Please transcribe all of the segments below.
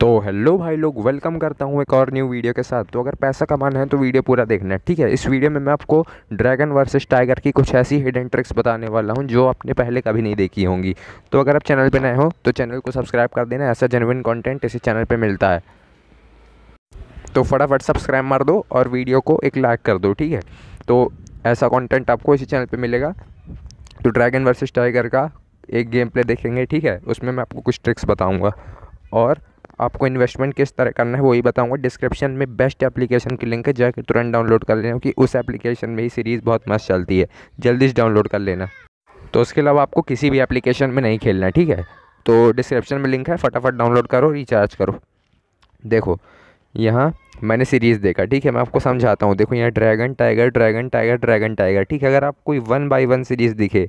तो हेलो भाई लोग वेलकम करता हूँ एक और न्यू वीडियो के साथ तो अगर पैसा कमाना है तो वीडियो पूरा देखना है ठीक है इस वीडियो में मैं आपको ड्रैगन वर्सेस टाइगर की कुछ ऐसी हिडन ट्रिक्स बताने वाला हूँ जो आपने पहले कभी नहीं देखी होंगी तो अगर आप चैनल पर नए हो तो चैनल को सब्सक्राइब कर देना ऐसा जेनविन कॉन्टेंट इसी चैनल पर मिलता है तो फटाफट सब्सक्राइब मार दो और वीडियो को एक लाइक कर दो ठीक है तो ऐसा कॉन्टेंट आपको इसी चैनल पर मिलेगा तो ड्रैगन वर्सेज टाइगर का एक गेम प्ले देखेंगे ठीक है उसमें मैं आपको कुछ ट्रिक्स बताऊँगा और आपको इन्वेस्टमेंट किस तरह करना है वही बताऊँगा डिस्क्रिप्शन में बेस्ट एप्लीकेशन की लिंक है जाकर तुरंत डाउनलोड कर लेना क्योंकि उस एप्लीकेशन में ही सीरीज़ बहुत मस्त चलती है जल्दी से डाउनलोड कर लेना तो उसके अलावा आपको किसी भी एप्लीकेशन में नहीं खेलना ठीक है तो डिस्क्रिप्शन में लिंक है फटाफट डाउनलोड करो रिचार्ज करो देखो यहाँ मैंने सीरीज़ देखा ठीक है मैं आपको समझाता हूँ देखो यहाँ dragon tiger dragon tiger dragon tiger ठीक है अगर आप कोई वन बाई वन सीरीज़ दिखे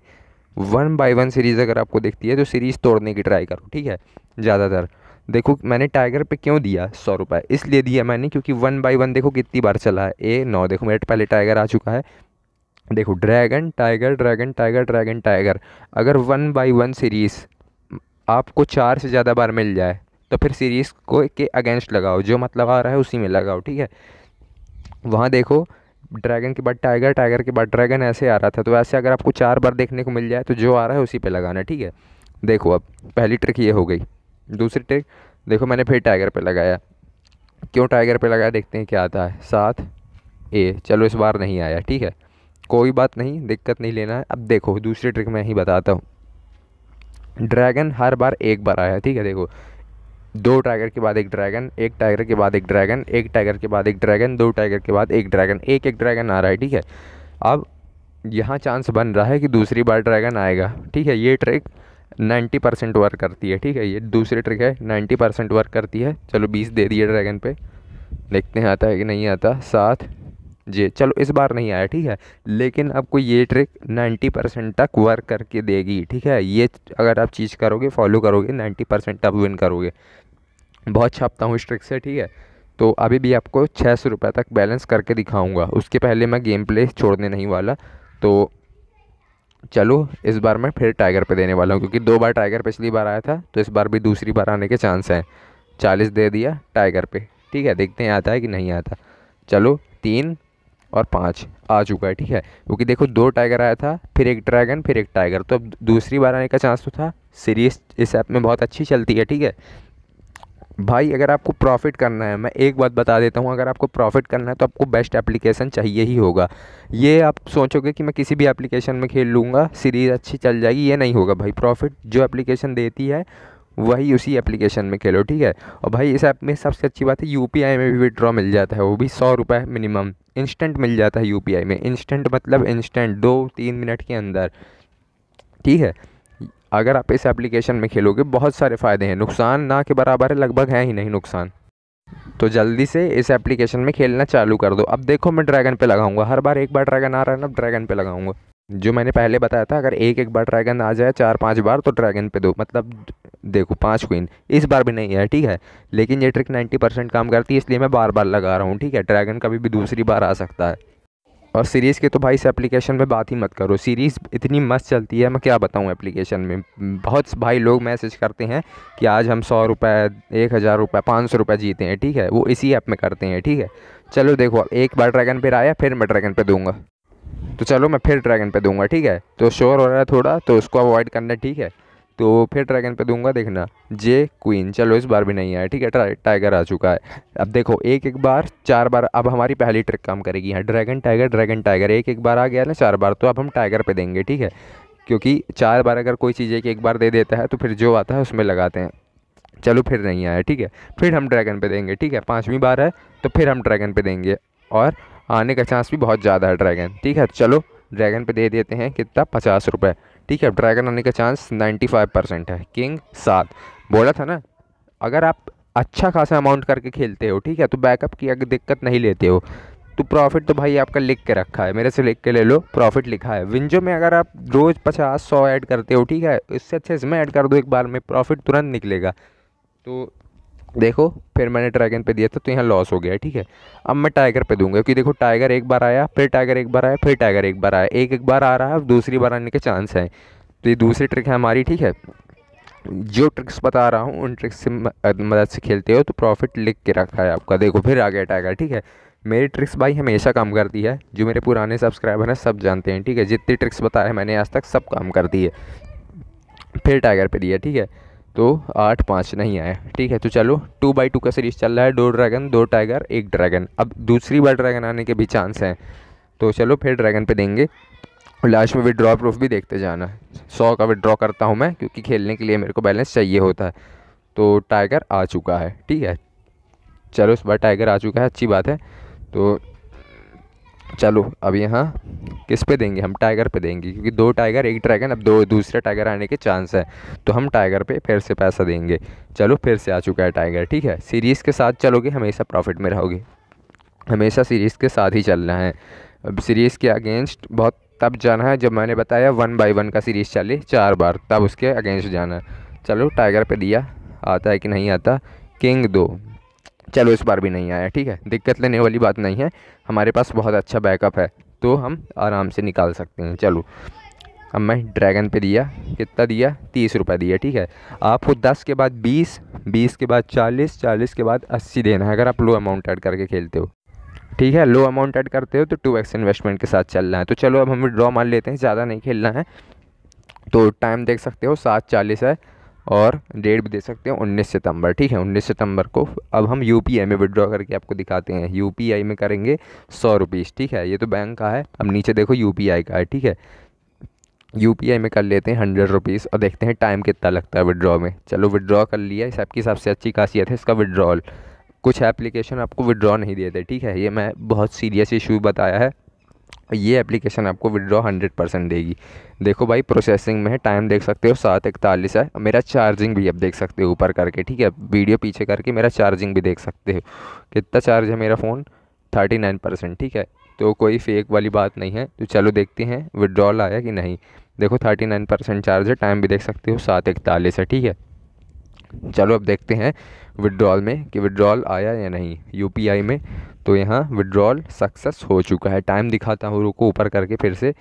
वन बाई वन सीरीज़ अगर आपको दिखती है तो सीरीज़ तोड़ने की ट्राई करो ठीक है ज़्यादातर देखो मैंने टाइगर पे क्यों दिया सौ रुपये इसलिए दिया मैंने क्योंकि वन बाई वन देखो कितनी बार चला है ए नौ देखो मेरे पहले टाइगर आ चुका है देखो dragon tiger dragon tiger dragon tiger अगर वन बाई वन सीरीज़ आपको चार से ज़्यादा बार मिल जाए तो फिर सीरीज़ को के अगेंस्ट लगाओ जो मतलब आ रहा है उसी में लगाओ ठीक है वहाँ देखो ड्रैगन के बाद टाइगर टाइगर के बाद ड्रैगन ऐसे आ रहा था तो ऐसे अगर आपको चार बार देखने को मिल जाए तो जो आ रहा है उसी पे लगाना ठीक है देखो अब पहली ट्रिक ये हो गई दूसरी टेक देखो मैंने फिर टाइगर पे लगाया क्यों टाइगर पे लगाया देखते हैं क्या आता है सात ए चलो इस बार नहीं आया ठीक है कोई बात नहीं दिक्कत नहीं लेना है अब देखो दूसरी ट्रिक मैं ही बताता हूँ ड्रैगन हर बार एक बार आया ठीक है देखो दो टाइगर के बाद एक ड्रैगन एक टाइगर के बाद एक ड्रैगन एक टाइगर के बाद एक ड्रैगन दो टाइगर के बाद एक ड्रैगन एक एक ड्रैगन आ रहा है ठीक है अब यहाँ चांस बन रहा है कि दूसरी बार ड्रैगन आएगा ठीक है ये ट्रिक नाइन्टी परसेंट वर्क करती है ठीक है ये दूसरी ट्रिक है नाइन्टी परसेंट वर्क करती है चलो बीस दे दिए ड्रैगन पे देखते हैं आता है कि नहीं आता सात जी चलो इस बार नहीं आया ठीक है लेकिन आपको ये ट्रिक 90 परसेंट तक वर्क करके देगी ठीक है ये अगर आप चीज़ करोगे फॉलो करोगे 90 परसेंट आप विन करोगे बहुत छापता हूँ इस ट्रिक से ठीक है तो अभी भी आपको छः सौ रुपये तक बैलेंस करके दिखाऊंगा उसके पहले मैं गेम प्ले छोड़ने नहीं वाला तो चलो इस बार मैं फिर टाइगर पे देने वाला हूँ क्योंकि दो बार टाइगर पिछली बार आया था तो इस बार भी दूसरी बार आने के चांस हैं चालीस दे दिया टाइगर पे ठीक है देखते हैं आता है कि नहीं आता चलो तीन और पाँच आ चुका है ठीक है क्योंकि देखो दो टाइगर आया था फिर एक ड्रैगन फिर एक टाइगर तो अब दूसरी बार आने का चांस तो था सीरीज इस ऐप में बहुत अच्छी चलती है ठीक है भाई अगर आपको प्रॉफिट करना है मैं एक बात बता देता हूँ अगर आपको प्रॉफिट करना है तो आपको बेस्ट एप्लीकेशन चाहिए ही होगा ये आप सोचोगे कि मैं किसी भी एप्लीकेशन में खेल लूँगा सीरीज़ अच्छी चल जाएगी ये नहीं होगा भाई प्रॉफिट जो एप्लीकेशन देती है वही उसी एप्लीकेशन में खेलो ठीक है और भाई इस ऐप में सबसे अच्छी बात है यू में भी विड्रॉ मिल जाता है वो भी सौ रुपये मिनिमम इंस्टेंट मिल जाता है यू में इंस्टेंट मतलब इंस्टेंट दो तीन मिनट के अंदर ठीक है अगर आप इस एप्लीकेशन में खेलोगे बहुत सारे फ़ायदे हैं नुकसान ना के बराबर है लगभग है ही नहीं नुकसान तो जल्दी से इस एप्लीकेशन में खेलना चालू कर दो अब देखो मैं ड्रैगन पे लगाऊंगा हर बार एक बार ड्रैगन आ रहा है ना ड्रैगन पे लगाऊंगा जो मैंने पहले बताया था अगर एक एक बार ड्रैगन आ जाए चार पांच बार तो ड्रैगन पे दो मतलब देखो पांच क्वीन इस बार भी नहीं है ठीक है लेकिन ये ट्रिक नाइन्टी परसेंट काम करती है इसलिए मैं बार बार लगा रहा हूँ ठीक है ड्रैगन कभी भी दूसरी बार आ सकता है और सीरीज़ के तो भाई इस एप्लीकेशन में बात ही मत करो सीरीज़ इतनी मस्त चलती है मैं क्या बताऊँ एप्लीकेशन में बहुत भाई लोग मैसेज करते हैं कि आज हम सौ रुपये एक हज़ार रुपये पाँच सौ रुपये जीते हैं ठीक है वो इसी ऐप में करते हैं ठीक है चलो देखो अब एक बार ड्रैगन पर आया फिर मैं ड्रैगन पर दूँगा तो चलो मैं फिर ड्रैगन पर दूँगा ठीक है तो शोर हो रहा है थोड़ा तो उसको अवॉइड करना ठीक है तो फिर ड्रैगन पे दूंगा देखना जे क्वीन चलो इस बार भी नहीं आया ठीक है टाइगर आ चुका है अब देखो एक एक बार चार बार अब हमारी पहली ट्रिक काम करेगी यहाँ ड्रैगन टाइगर ड्रैगन टाइगर एक एक बार आ गया ना चार बार तो अब हम टाइगर पे देंगे ठीक है क्योंकि चार बार अगर कोई चीज़ एक एक बार दे देता है तो फिर जो आता है उसमें लगाते हैं चलो फिर नहीं आया ठीक है फिर हम ड्रैगन पे देंगे ठीक है पाँचवीं बार है तो फिर हम ड्रैगन पे देंगे और आने का चांस भी बहुत ज़्यादा है ड्रैगन ठीक है चलो ड्रैगन पे दे देते हैं कितना पचास रुपये ठीक है ड्रैगन आने का चांस 95 परसेंट है किंग सात बोला था ना अगर आप अच्छा खासा अमाउंट करके खेलते हो ठीक है तो बैकअप की अगर दिक्कत नहीं लेते हो तो प्रॉफिट तो भाई आपका लिख के रखा है मेरे से लिख के ले लो प्रॉफिट लिखा है विंजो में अगर आप रोज़ पचास सौ ऐड करते हो ठीक है इससे अच्छे इसमें ऐड कर दो एक बार में प्रॉफिट तुरंत निकलेगा तो देखो फिर मैंने ड्रैगन पे दिया था तो यहाँ लॉस हो गया ठीक है अब मैं टाइगर पे दूंगा क्योंकि देखो टाइगर एक बार आया फिर टाइगर एक बार आया फिर टाइगर एक बार आया एक एक बार आ रहा है अब दूसरी बार आने के चांस है तो ये दूसरी ट्रिक है हमारी ठीक है जो ट्रिक्स बता रहा हूँ उन ट्रिक्स से मदद से खेलते हो तो प्रॉफिट लिख के रखा है आपका देखो फिर आ गया टाइगर ठीक है मेरी ट्रिक्स भाई हमेशा काम करती है जो मेरे पुराने सब्सक्राइबर हैं सब जानते हैं ठीक है जितनी ट्रिक्स बताए मैंने आज तक सब काम करती है फिर टाइगर पे दिया ठीक है तो आठ पाँच नहीं आया ठीक है तो चलो टू बाई टू का सीरीज चल रहा है दो ड्रैगन दो टाइगर एक ड्रैगन अब दूसरी बार ड्रैगन आने के भी चांस हैं तो चलो फिर ड्रैगन पे देंगे और लास्ट में विड्रॉ प्रूफ भी देखते जाना सौ का विड्रॉ करता हूँ मैं क्योंकि खेलने के लिए मेरे को बैलेंस चाहिए होता है तो टाइगर आ चुका है ठीक है चलो इस बार टाइगर आ चुका है अच्छी बात है तो चलो अब यहाँ किस पे देंगे हम टाइगर पे देंगे क्योंकि दो टाइगर एक ड्रैगन अब दो दूसरे टाइगर आने के चांस है तो हम टाइगर पे फिर से पैसा देंगे चलो फिर से आ चुका है टाइगर ठीक है सीरीज़ के साथ चलोगे हमेशा प्रॉफिट में रहोगे हमेशा सीरीज़ के साथ ही चलना है अब सीरीज़ के अगेंस्ट बहुत तब जाना है जब मैंने बताया वन बाई वन का सीरीज़ चले चार बार तब उसके अगेंस्ट जाना है चलो टाइगर पर दिया आता है कि नहीं आता किंग दो चलो इस बार भी नहीं आया ठीक है दिक्कत लेने वाली बात नहीं है हमारे पास बहुत अच्छा बैकअप है तो हम आराम से निकाल सकते हैं चलो अब मैं ड्रैगन पे दिया कितना दिया तीस रुपये दिया ठीक है आपको दस के बाद बीस बीस के बाद चालीस चालीस के बाद अस्सी देना है अगर आप लो अमाउंट ऐड करके खेलते हो ठीक है लो अमाउंट ऐड करते हो तो टू एक्स इन्वेस्टमेंट के साथ चलना है तो चलो अब हम ड्रॉ मान लेते हैं ज़्यादा नहीं खेलना है तो टाइम देख सकते हो सात चालीस है और डेट भी दे सकते हैं उन्नीस सितंबर ठीक है उन्नीस सितंबर को अब हम यू में विड्रॉ करके आपको दिखाते हैं यू में करेंगे सौ रुपीज़ ठीक है ये तो बैंक का है अब नीचे देखो यू का है ठीक है यू में कर लेते हैं हंड्रेड रुपीज़ और देखते हैं टाइम कितना लगता है विड्रॉ में चलो विड्रॉ कर लिया इस ऐप की सबसे अच्छी खासियत है इसका विड्रॉल कुछ एप्लीकेशन आपको विड्रॉ नहीं देते ठीक है ये मैं बहुत सीरियस इशू बताया है और ये एप्लीकेशन आपको विड्रॉ हंड्रेड परसेंट देगी देखो भाई प्रोसेसिंग में है टाइम देख सकते हो सात इकतालीस है मेरा चार्जिंग भी आप देख सकते हो ऊपर करके ठीक है वीडियो पीछे करके मेरा चार्जिंग भी देख सकते हो कितना चार्ज है मेरा फ़ोन थर्टी नाइन परसेंट ठीक है तो कोई फेक वाली बात नहीं है तो चलो देखते हैं विड्रॉल आया कि नहीं देखो थर्टी नाइन परसेंट चार्ज है टाइम भी देख सकते हो सात इकतालीस है ठीक है चलो अब देखते हैं विड्रॉल में कि विड्रॉल आया या नहीं यूपीआई में तो यहाँ विड्रॉल सक्सेस हो चुका है टाइम दिखाता हूँ रुको ऊपर करके फिर से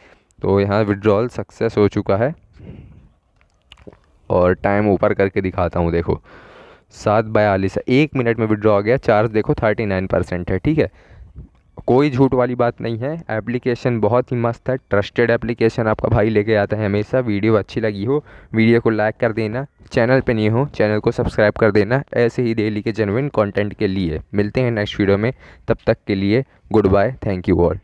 तो यहाँ विड्रॉल सक्सेस हो चुका है और टाइम ऊपर करके दिखाता हूँ देखो सात बयालीस एक मिनट में विड्रॉ आ गया चार्ज देखो थर्टी नाइन परसेंट है ठीक है कोई झूठ वाली बात नहीं है एप्लीकेशन बहुत ही मस्त है ट्रस्टेड एप्लीकेशन आपका भाई लेके आता है हमेशा वीडियो अच्छी लगी हो वीडियो को लाइक कर देना चैनल पे नहीं हो चैनल को सब्सक्राइब कर देना ऐसे ही डेली के जेनविन कंटेंट के लिए मिलते हैं नेक्स्ट वीडियो में तब तक के लिए good bye thank you all